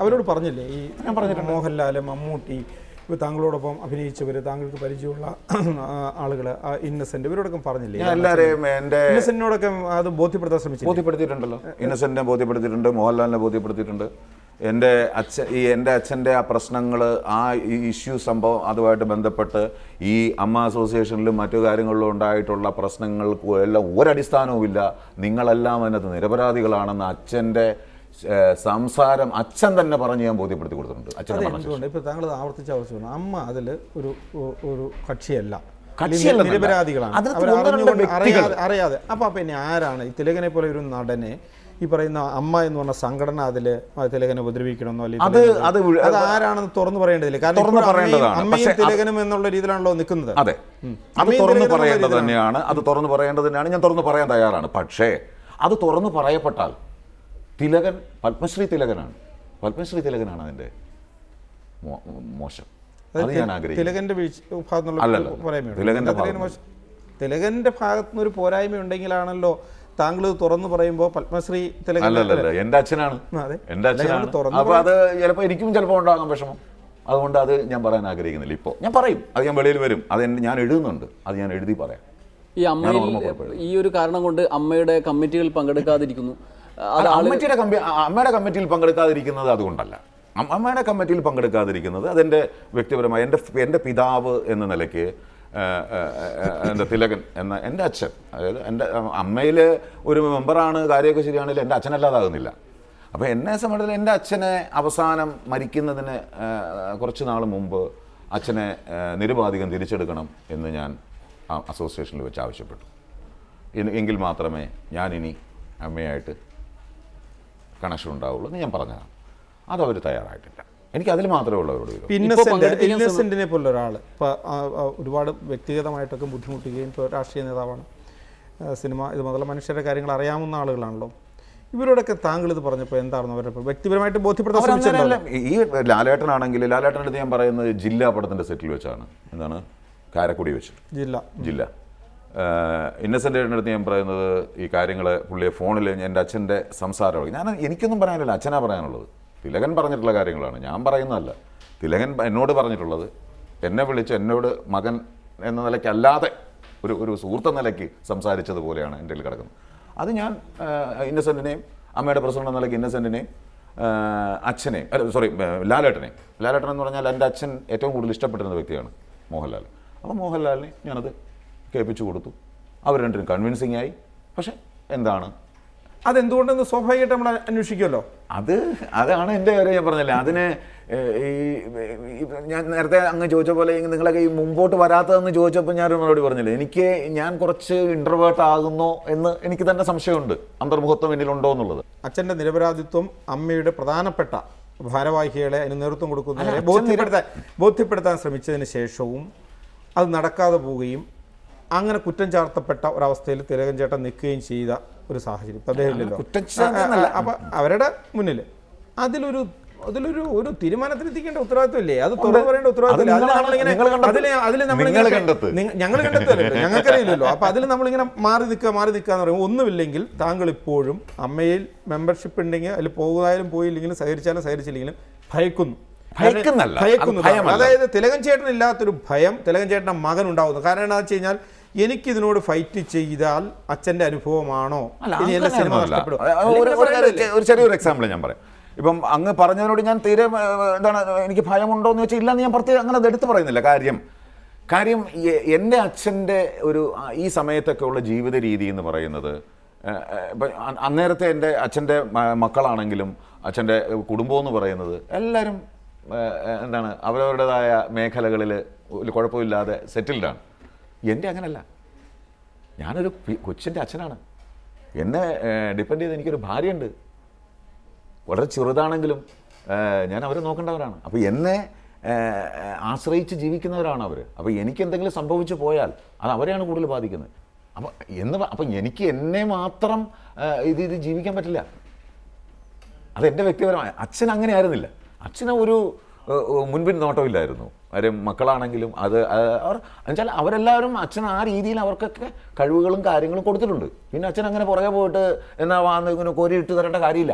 അവരോട് പറഞ്ഞില്ലേ ഈ ഞാൻ പറഞ്ഞിട്ടുണ്ട് മോഹൻലാൽ മമ്മൂട്ടി ഇപ്പോൾ താങ്കളോടൊപ്പം അഭിനയിച്ചവർ താങ്കൾക്ക് പരിചയമുള്ള ആളുകൾ ഇന്നസെന്റ് ഇവരോടൊക്കെ പറഞ്ഞില്ലേ എല്ലാവരെയും എൻ്റെ ഇന്നസെന്റിനോടൊക്കെ അത് ബോധ്യപ്പെടുത്താൻ ശ്രമിച്ചു ബോധ്യപ്പെടുത്തിയിട്ടുണ്ടല്ലോ ഇന്നസെന്റിനെ ബോധ്യപ്പെടുത്തിയിട്ടുണ്ട് മോഹൻലാലിനെ ബോധ്യപ്പെടുത്തിയിട്ടുണ്ട് എൻ്റെ അച്ഛൻ ഈ എൻ്റെ അച്ഛൻ്റെ ആ പ്രശ്നങ്ങൾ ആ ഈ ഇഷ്യൂ സംഭവം അതുമായിട്ട് ബന്ധപ്പെട്ട് ഈ അമ്മ അസോസിയേഷനിലും മറ്റു കാര്യങ്ങളിലും ഉണ്ടായിട്ടുള്ള പ്രശ്നങ്ങൾക്ക് എല്ലാം ഇല്ല നിങ്ങളെല്ലാം അതിനകത്ത് നിരപരാധികളാണെന്ന് അച്ഛൻ്റെ സംസാരം അച്ഛൻ തന്നെ പറഞ്ഞ് ഞാൻ ബോധ്യപ്പെടുത്തി കൊടുത്തിട്ടുണ്ട് ഇപ്പൊ താങ്കൾ ആവർത്തിച്ച് ആവർത്തിച്ചു അമ്മ അതിൽ ഒരു ഒരു കക്ഷിയല്ല നിരപരാധികളാണ് അറിയാതെ അപ്പൊ പിന്നെ ആരാണ് ഈ തിലകനെ പോലെ ഒരു നടനെ ഈ പറയുന്ന അമ്മ എന്ന് പറഞ്ഞ സംഘടന അതില് തിലകനെ ഉപദ്രവിക്കണമെന്നോ അല്ലെങ്കിൽ അത് അത് ആരാണെന്ന് തുറന്നു പറയേണ്ടതില്ല കാരണം അമ്മയും തിലകനും എന്നുള്ള രീതിയിലാണല്ലോ നിൽക്കുന്നത് അതെ അത് തുറന്നു പറയേണ്ടത് തന്നെയാണ് അത് തുറന്നു പറയേണ്ടത് തന്നെയാണ് ഞാൻ തുറന്നു പറയാൻ തയ്യാറാണ് പക്ഷേ അത് തുറന്നു പറയപ്പെട്ടാൽ തിലകൻ പത്മശ്രീ തിലകനാണ് പത്മശ്രീ തിലകനാണ് അതിൻ്റെ മോശം അത് ഞാൻ ആഗ്രഹിക്കുന്നു തിലകന്റെ വീഴ്ച തിലകന്റെ ഭാഗത്ത് നിന്ന്. ഒരു പോരായ്മ ഉണ്ടെങ്കിലാണല്ലോ താങ്കൾ തുറന്നു പറയുമ്പോൾ പത്മശ്രീ തിലകൻ അല്ലല്ലല്ല അച്ഛനാണ് അതെ. അച്ഛനാണ് അപ്പോൾ അത് ചിലപ്പോൾ എനിക്കും ചിലപ്പോൾ ഉണ്ടാകും വിഷമം അതുകൊണ്ട് അത് ഞാൻ പറയാൻ ആഗ്രഹിക്കുന്നില്ല ഇപ്പോൾ ഞാൻ പറയും അത് ഞാൻ വെളിയിൽ വരും അത് ഞാൻ എഴുതുന്നുണ്ട് അത് ഞാൻ എഴുതി പറയാം ഈ അമ്മ ഈ ഒരു കാരണം കൊണ്ട് അമ്മയുടെ കമ്മിറ്റികൾ പങ്കെടുക്കാതിരിക്കുന്നു അമ്മയുടെ കമ്പി അമ്മയുടെ കമ്മിറ്റിയിൽ പങ്കെടുക്കാതിരിക്കുന്നത് അതുകൊണ്ടല്ല അമ്മയുടെ കമ്മിറ്റിയിൽ പങ്കെടുക്കാതിരിക്കുന്നത് അതെൻ്റെ വ്യക്തിപരമായ എൻ്റെ എൻ്റെ പിതാവ് എന്ന നിലയ്ക്ക് എൻ്റെ തിലകൻ എന്ന എൻ്റെ അച്ഛൻ അതായത് എൻ്റെ അമ്മയിൽ ഒരു മെമ്പറാണ് കാര്യമൊക്കെ ശരിയാണെങ്കിൽ എൻ്റെ അച്ഛനല്ലാതാകുന്നില്ല അപ്പോൾ എന്നെ സംബന്ധിച്ച് എൻ്റെ അച്ഛനെ അവസാനം മരിക്കുന്നതിന് കുറച്ച് നാൾ മുമ്പ് അച്ഛനെ നിരുപാധികം തിരിച്ചെടുക്കണം എന്ന് ഞാൻ അസോസിയേഷനിൽ വെച്ച് ആവശ്യപ്പെട്ടു എങ്കിൽ മാത്രമേ ഞാനിനി അമ്മയായിട്ട് കണക്ഷൻ ഉണ്ടാവുള്ളൂ എന്ന് ഞാൻ പറഞ്ഞതാണ് അതവർ തയ്യാറായിട്ടില്ല എനിക്ക് അതിൽ മാത്രമേ ഉള്ളവരോട് ഇന്നസെന്റിനെ പോലെ ഒരാൾ ഒരുപാട് വ്യക്തിഗതമായിട്ടൊക്കെ ബുദ്ധിമുട്ടുകയും ഇപ്പോൾ രാഷ്ട്രീയ നേതാവാണ് സിനിമ ഇത് മുതൽ മനുഷ്യരുടെ കാര്യങ്ങൾ അറിയാവുന്ന ആളുകളാണല്ലോ ഇവരോടൊക്കെ താങ്കൾ ഇത് പറഞ്ഞപ്പോൾ എന്താണെന്ന് അവരുടെ വ്യക്തിപരമായിട്ട് ബോധ്യപ്പെടുത്താൻ ഈ ലാലേട്ടനാണെങ്കിൽ ലാലേട്ടനടുത്ത് ഞാൻ പറയുന്നത് ജില്ലാ പടത്തിൻ്റെ സെറ്റിൽ വെച്ചാണ് എന്താണ് കാരക്കുടി വെച്ച് ജില്ല ജില്ല ഇന്നസെൻ്റ് അടുത്ത് ഞാൻ പറയുന്നത് ഈ കാര്യങ്ങൾ പുള്ളിയെ ഫോണിൽ എൻ്റെ അച്ഛൻ്റെ സംസാരമാണ് ഞാൻ എനിക്കൊന്നും പറയാനില്ല അച്ഛനാ പറയാനുള്ളത് തിലകൻ പറഞ്ഞിട്ടുള്ള കാര്യങ്ങളാണ് ഞാൻ പറയുന്നതല്ല തിലകൻ എന്നോട് പറഞ്ഞിട്ടുള്ളത് എന്നെ വിളിച്ച് എന്നോട് മകൻ എന്ന നിലയ്ക്കല്ലാതെ ഒരു ഒരു സുഹൃത്ത നിലയ്ക്ക് സംസാരിച്ചതുപോലെയാണ് എൻ്റെ കയ്യിൽ കിടക്കുന്നത് അത് ഞാൻ ഇന്നസെൻറ്റിനെയും അമ്മയുടെ പ്രസിഡന്റ് എന്ന നിലയ്ക്ക് ഇന്നസെൻറ്റിനെയും അച്ഛനെ അല്ല സോറി ലാലേട്ടനെ ലാലേട്ടൻ എന്ന് പറഞ്ഞാൽ എൻ്റെ അച്ഛൻ ഏറ്റവും കൂടുതൽ ഇഷ്ടപ്പെട്ടിരുന്ന വ്യക്തിയാണ് മോഹൻലാൽ അപ്പോൾ മോഹൻലാലിനെ ഞാനത് കേൾപ്പിച്ചു കൊടുത്തു അവർ രണ്ടും കൺവിൻസിങ് ആയി പക്ഷേ എന്താണ് അതെന്തുകൊണ്ടെന്ന് സ്വാഭാവികമായിട്ട് നമ്മൾ അന്വേഷിക്കുമല്ലോ അത് അതാണ് എൻ്റെ കാര്യം ഞാൻ പറഞ്ഞില്ല അതിന് ഈ ഞാൻ നേരത്തെ അങ്ങ് ചോദിച്ച പോലെ നിങ്ങളൊക്കെ ഈ മുമ്പോട്ട് വരാത്തതെന്ന് ചോദിച്ചപ്പോൾ ഞാനൊരു മറുപടി പറഞ്ഞില്ലേ എനിക്ക് ഞാൻ കുറച്ച് ഇൻ്റർവേർട്ട് ആകുന്നോ എന്ന് എനിക്ക് തന്നെ സംശയമുണ്ട് അന്തർമുഖത്വം എന്നിലുണ്ടോ എന്നുള്ളത് അച്ഛൻ്റെ നിരപരാധിത്വം അമ്മയുടെ പ്രധാനപ്പെട്ട ഭാരവാഹികളെ അതിന് നേതൃത്വം കൊടുക്കുന്നതിനെ ബോധ്യപ്പെടുത്താൻ ബോധ്യപ്പെടുത്താൻ ശ്രമിച്ചതിന് ശേഷവും അത് നടക്കാതെ പോവുകയും അങ്ങനെ കുറ്റം ചാർത്തപ്പെട്ട ഒരവസ്ഥയിൽ തിലകൻ ചേട്ടൻ നിൽക്കുകയും ചെയ്ത ഒരു സാഹചര്യം അദ്ദേഹമില്ലല്ലോ അപ്പൊ അവരുടെ മുന്നിൽ അതിലൊരു അതിലൊരു ഒരു തീരുമാനത്തിലെത്തിക്കേണ്ട ഉത്തരവാദിത്വമില്ലേ അത് തുറന്നു പറയേണ്ട ഉത്തരവാദിത്വം ഞങ്ങൾ കണ്ടെത്തല്ലോ ഞങ്ങൾക്കറിയില്ലല്ലോ അപ്പൊ അതിൽ നമ്മളിങ്ങനെ മാറി നിൽക്കുക മാറി നിൽക്കുക എന്ന് പറയുമ്പോൾ ഒന്നുമില്ലെങ്കിൽ താങ്കൾ ഇപ്പോഴും അമ്മയിൽ മെമ്പർഷിപ്പ് ഉണ്ടെങ്കിൽ അതിൽ പോകുന്നതായാലും പോയില്ലെങ്കിലും സഹകരിച്ചാലും സഹകരിച്ചില്ലെങ്കിലും ഭയക്കുന്നു ഭയക്കുന്നു അതായത് തിലകൻ ചേട്ടനില്ലാത്തൊരു ഭയം തിലകൻ ചേട്ടന്റെ മകൻ ഉണ്ടാവുന്നു കാരണം എന്താണെന്ന് വെച്ച് കഴിഞ്ഞാൽ എനിക്കിതിനോട് ഫൈറ്റ് ചെയ്താൽ അച്ഛന്റെ അനുഭവമാണോ ഒരു ചെറിയൊരു എക്സാമ്പിൾ ഞാൻ പറയാം ഇപ്പം അങ്ങ് പറഞ്ഞതിനോട് ഞാൻ തീരെ എന്താണ് എനിക്ക് ഭയമുണ്ടോ എന്ന് വെച്ചാൽ ഇല്ലാന്ന് ഞാൻ പ്രത്യേകം അങ്ങനെ എടുത്ത് പറയുന്നില്ല കാര്യം കാര്യം എൻ്റെ അച്ഛൻ്റെ ഒരു ഈ സമയത്തൊക്കെ ഉള്ള ജീവിത രീതി എന്ന് പറയുന്നത് ഇപ്പം അന്നേരത്തെ എൻ്റെ അച്ഛൻ്റെ മക്കളാണെങ്കിലും അച്ഛൻ്റെ കുടുംബം എന്ന് പറയുന്നത് എല്ലാവരും എന്താണ് അവരവരുടേതായ മേഖലകളിൽ കുഴപ്പമില്ലാതെ സെറ്റിൽഡാണ് എൻ്റെ അങ്ങനല്ല ഞാനൊരു കൊച്ചിൻ്റെ അച്ഛനാണ് എന്നെ ഡിപ്പെൻഡ് ചെയ്ത് എനിക്കൊരു ഭാര്യയുണ്ട് വളരെ ചെറുതാണെങ്കിലും ഞാൻ അവരെ നോക്കേണ്ടവരാണ് അപ്പോൾ എന്നെ ആശ്രയിച്ച് ജീവിക്കുന്നവരാണ് അവർ അപ്പോൾ എനിക്ക് എന്തെങ്കിലും സംഭവിച്ചു പോയാൽ അത് അവരെയാണ് കൂടുതൽ ബാധിക്കുന്നത് അപ്പം എന്ന് അപ്പം എനിക്ക് എന്നെ മാത്രം ഇത് ഇത് ജീവിക്കാൻ പറ്റില്ല അതെൻ്റെ വ്യക്തിപരമായ അച്ഛൻ അങ്ങനെ ആയിരുന്നില്ല അച്ഛന് ഒരു മുൻപിൻ നോട്ടമില്ലായിരുന്നു അവരെ മക്കളാണെങ്കിലും അത് അവർ എന്നുവെച്ചാൽ അവരെല്ലാവരും അച്ഛൻ ആ രീതിയിൽ അവർക്കൊക്കെ കഴിവുകളും കാര്യങ്ങളും കൊടുത്തിട്ടുണ്ട് പിന്നെ അച്ഛൻ അങ്ങനെ പുറകെ പോയിട്ട് എന്നാ വാന്ന് ഇങ്ങനെ കോരി ഇട്ട് തരേണ്ട കാര്യമില്ല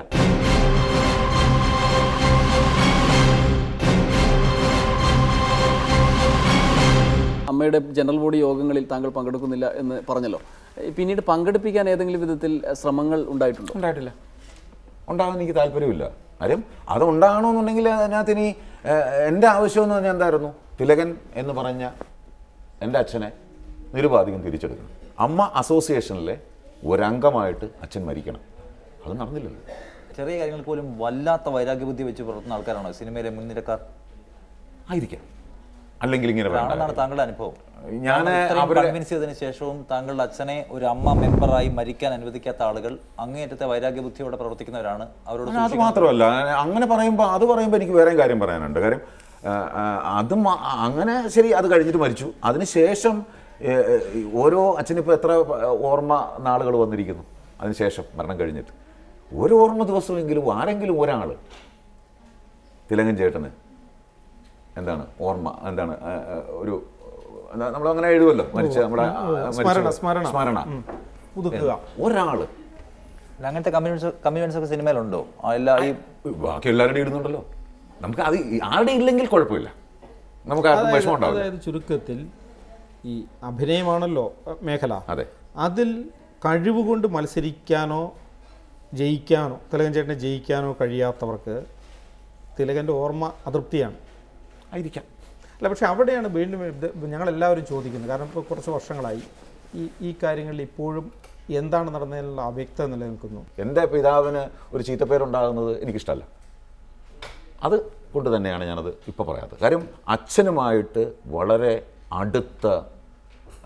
അമ്മയുടെ ജനറൽ ബോഡി യോഗങ്ങളിൽ താങ്കൾ പങ്കെടുക്കുന്നില്ല എന്ന് പറഞ്ഞല്ലോ പിന്നീട് പങ്കെടുപ്പിക്കാൻ ഏതെങ്കിലും വിധത്തിൽ ശ്രമങ്ങൾ ഉണ്ടായിട്ടുണ്ടോ ഉണ്ടായിട്ടില്ല ഉണ്ടാകാൻ എനിക്ക് താല്പര്യമില്ല ആരും അത് ഉണ്ടാകണമെന്നുണ്ടെങ്കിൽ അതിനകത്ത് ഇനി എൻ്റെ ആവശ്യം എന്ന് പറഞ്ഞാൽ എന്തായിരുന്നു തിലകൻ എന്ന് പറഞ്ഞ എൻ്റെ അച്ഛനെ നിരുപാധികം തിരിച്ചെടുക്കണം അമ്മ അസോസിയേഷനിലെ ഒരംഗമായിട്ട് അച്ഛൻ മരിക്കണം അത് നടന്നില്ലല്ലോ ചെറിയ കാര്യങ്ങൾ പോലും വല്ലാത്ത വൈരാഗ്യബുദ്ധി വെച്ച് പുറത്തുന്ന ആൾക്കാരാണോ സിനിമയിലെ മുൻനിരക്കാർ ആയിരിക്കാം അല്ലെങ്കിൽ ഇങ്ങനെ പറയാം താങ്കളുടെ അനുഭവം ഞാൻ കൺവിൻസ് ചെയ്തതിനു ശേഷവും താങ്കളുടെ അച്ഛനെ ഒരു അമ്മ മെമ്പറായി മരിക്കാൻ അനുവദിക്കാത്ത ആളുകൾ അങ്ങേറ്റത്തെ വൈരാഗ്യ ബുദ്ധിയോടെ പ്രവർത്തിക്കുന്നവരാണ് അവരോട് അത് മാത്രമല്ല അങ്ങനെ പറയുമ്പോൾ അത് പറയുമ്പോൾ എനിക്ക് വേറെ കാര്യം പറയാനുണ്ട് കാര്യം അത് അങ്ങനെ ശരി അത് കഴിഞ്ഞിട്ട് മരിച്ചു അതിനുശേഷം ഓരോ അച്ഛനിപ്പോൾ എത്ര ഓർമ്മ നാളുകൾ വന്നിരിക്കുന്നു അതിനുശേഷം മരണം കഴിഞ്ഞിട്ട് ഒരു ഓർമ്മ ദിവസമെങ്കിലും ആരെങ്കിലും ഒരാൾ തിലങ്കൻ ചേട്ടന് എന്താണ് ഓർമ്മ എന്താണ് ഒരു നമ്മൾ അങ്ങനെ എഴുതുമല്ലോ മരിച്ച നമ്മുടെ സ്മരണ ഒരാള് അങ്ങനത്തെ കമ്മ്യൂൺസ് ഒക്കെ സിനിമയിലുണ്ടോ എല്ലാ ഈ ബാക്കി എല്ലാവരുടെയും ഇടുന്നുണ്ടല്ലോ നമുക്ക് അത് ആരുടെ ഇല്ലെങ്കിൽ കുഴപ്പമില്ല നമുക്ക് അതായത് ചുരുക്കത്തിൽ ഈ അഭിനയമാണല്ലോ മേഖല അതെ അതിൽ കഴിവ് കൊണ്ട് മത്സരിക്കാനോ ജയിക്കാനോ തിലകൻ ചേട്ടനെ ജയിക്കാനോ കഴിയാത്തവർക്ക് തിലകൻ്റെ ഓർമ്മ അതൃപ്തിയാണ് ആയിരിക്കാം അല്ല പക്ഷേ അവിടെയാണ് വീണ്ടും ഞങ്ങളെല്ലാവരും ചോദിക്കുന്നത് കാരണം ഇപ്പോൾ കുറച്ച് വർഷങ്ങളായി ഈ ഈ കാര്യങ്ങളിൽ ഇപ്പോഴും എന്താണ് നടന്നതിനുള്ള അവ്യക്തത നിലനിൽക്കുന്നു എൻ്റെ പിതാവിന് ഒരു ചീത്തപ്പേരുണ്ടാകുന്നത് എനിക്കിഷ്ടമല്ല അത് കൊണ്ട് തന്നെയാണ് ഞാനത് ഇപ്പോൾ പറയാത്തത് കാര്യം അച്ഛനുമായിട്ട് വളരെ അടുത്ത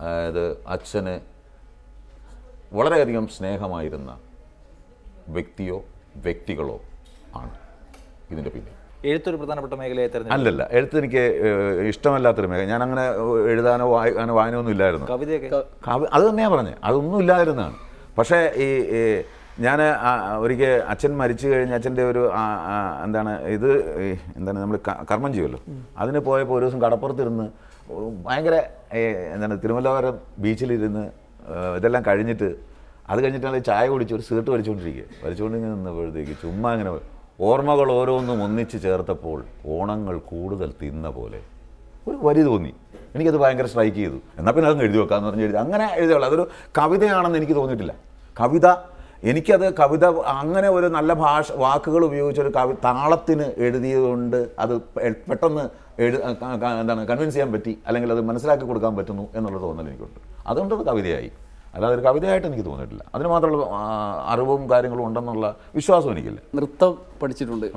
അതായത് അച്ഛന് വളരെയധികം സ്നേഹമായിരുന്ന വ്യക്തിയോ വ്യക്തികളോ ആണ് ഇതിൻ്റെ പിന്നിൽ എഴുത്തൊരു പ്രധാനപ്പെട്ട മേഖലയായി തരുന്നത് അല്ലല്ല എഴുത്ത് എനിക്ക് ഇഷ്ടമല്ലാത്തൊരു മേഖല ഞാൻ അങ്ങനെ എഴുതാനോ വായിക്കാനോ ഒന്നും ഇല്ലായിരുന്നു കവിതയൊക്കെ അത് തന്നെയാണ് പറഞ്ഞത് അതൊന്നും ഇല്ലാതിരുന്നതാണ് പക്ഷേ ഈ ഞാൻ ഒരിക്കൽ അച്ഛൻ മരിച്ചു കഴിഞ്ഞ അച്ഛൻ്റെ ഒരു എന്താണ് ഇത് എന്താണ് നമ്മൾ കർമ്മം ചെയ്യുമല്ലോ അതിന് പോയപ്പോൾ ഒരു ദിവസം കടപ്പുറത്തിരുന്ന് ഭയങ്കര എന്താണ് തിരുമലവരം ബീച്ചിലിരുന്ന് ഇതെല്ലാം കഴിഞ്ഞിട്ട് അത് കഴിഞ്ഞിട്ടാണ് ചായ കുടിച്ച് ഒരു സീട്ട് വലിച്ചുകൊണ്ടിരിക്കുക വലിച്ചുകൊണ്ട് ഇങ്ങനെ നിന്നപ്പോഴത്തേക്ക് ചുമ്മാ അങ്ങനെ ഓർമ്മകൾ ഓരോന്നും ഒന്നിച്ച് ചേർത്തപ്പോൾ ഓണങ്ങൾ കൂടുതൽ തിന്ന പോലെ ഒരു വരി തോന്നി എനിക്കത് ഭയങ്കര സ്ട്രൈക്ക് ചെയ്തു എന്നാൽ പിന്നെ അതങ്ങ് എഴുതി വെക്കാമെന്ന് പറഞ്ഞ് എഴുതി അങ്ങനെ എഴുതിയുള്ളൂ അതൊരു കവിതയാണെന്ന് എനിക്ക് തോന്നിയിട്ടില്ല കവിത എനിക്കത് കവിത അങ്ങനെ ഒരു നല്ല ഭാഷ വാക്കുകൾ ഉപയോഗിച്ചൊരു കവി താളത്തിന് എഴുതിയതുകൊണ്ട് അത് പെട്ടെന്ന് എഴു എന്താണ് കൺവിൻസ് ചെയ്യാൻ പറ്റി അല്ലെങ്കിൽ അത് മനസ്സിലാക്കി കൊടുക്കാൻ പറ്റുന്നു എന്നുള്ള തോന്നൽ എനിക്കുണ്ട് അതുകൊണ്ടത് കവിതയായി അല്ലാതെ ഒരു കവിതയായിട്ട് എനിക്ക് തോന്നിയിട്ടില്ല അതിന് മാത്രമുള്ള അറിവും കാര്യങ്ങളും ഉണ്ടെന്നുള്ള വിശ്വാസം എനിക്കില്ല നൃത്തം പഠിച്ചിട്ടുണ്ട്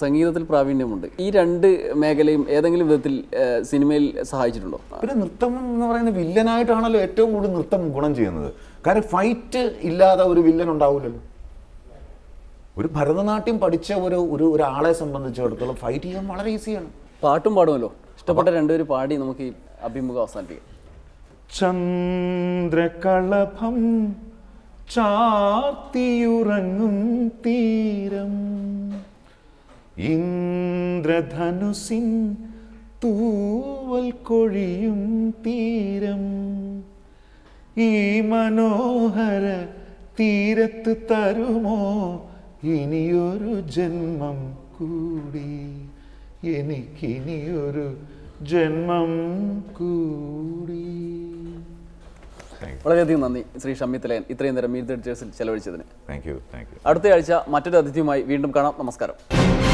സംഗീതത്തിൽ പ്രാവീണ്യമുണ്ട് ഈ രണ്ട് മേഖലയും ഏതെങ്കിലും വിധത്തിൽ സിനിമയിൽ സഹായിച്ചിട്ടുണ്ടോ പിന്നെ നൃത്തം എന്ന് പറയുന്ന വില്ലനായിട്ടാണല്ലോ ഏറ്റവും കൂടുതൽ നൃത്തം ഗുണം ചെയ്യുന്നത് കാരണം ഫൈറ്റ് ഇല്ലാതെ ഒരു വില്ലൻ ഉണ്ടാവില്ലല്ലോ ഒരു ഭരതനാട്യം പഠിച്ച ഒരു ഒരു ഒരാളെ സംബന്ധിച്ചിടത്തോളം ഫൈറ്റ് ചെയ്യാൻ വളരെ ഈസിയാണ് പാട്ടും പാടുമല്ലോ ഇഷ്ടപ്പെട്ട രണ്ടുപേർ പാടി നമുക്ക് ഈ അഭിമുഖം അവസാനിപ്പിക്കാം ചന്ദ്രകളഭം ചാർത്തിയുറങ്ങും തീരം ഇന്ദ്രധനുസിൻ തൂവൽ കൊഴിയും തീരം ഈ മനോഹര തീരത്ത് തരുമോ ഇനിയൊരു ജന്മം കൂടി എനിക്കിനിയൊരു ജന്മം കൂടി വളരെയധികം നന്ദി ശ്രീ ഷമ്മിത്തലയൻ ഇത്രയും നേരം മീറ്റ് ദ ചെലവഴിച്ചതിന് താങ്ക് യു താങ്ക് യു അടുത്ത ആഴ്ച മറ്റൊരു അതിഥിയുമായി വീണ്ടും കാണാം നമസ്കാരം